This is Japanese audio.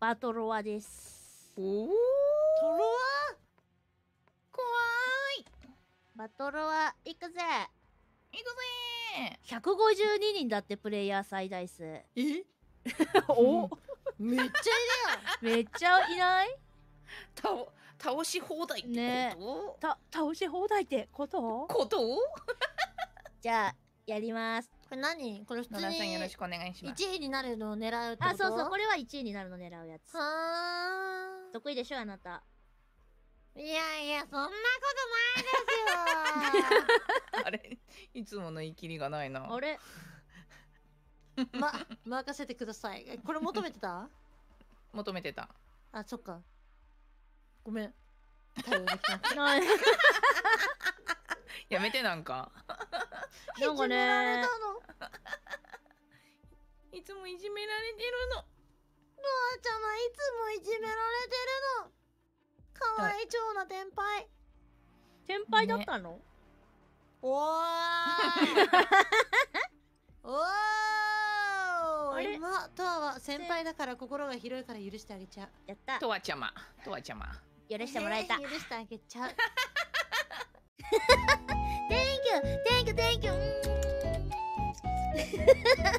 バトロワです。おお。トロワ怖い。バトロワ、行くぜ。行くぜー。五十二人だって、プレイヤー最大数。え お、めっちゃいるよ。めっちゃいない倒、倒し放題ねた、倒し放題ってことこと じゃあ、やります。これ何これ普通に1位になるのを狙うあそうそうこれは1位になるのを狙うやつはあ得意でしょあなたいやいやそんなことないですよ あれいつもの言い切りがないなあれ ま任せてくださいこれ求めてた 求めてたあそっかごめん対応できなやめてなんかなんかねいつもいじめられてるのルアちゃまいつもいじめられてるのかわいそうな先輩先輩だったの、ね、おー おー今とわは先輩だから心が広いから許してあげちゃうやったとわちゃまとわちゃま許してもらえた、えー、許してあげちゃう Thank you! Thank you! Thank you!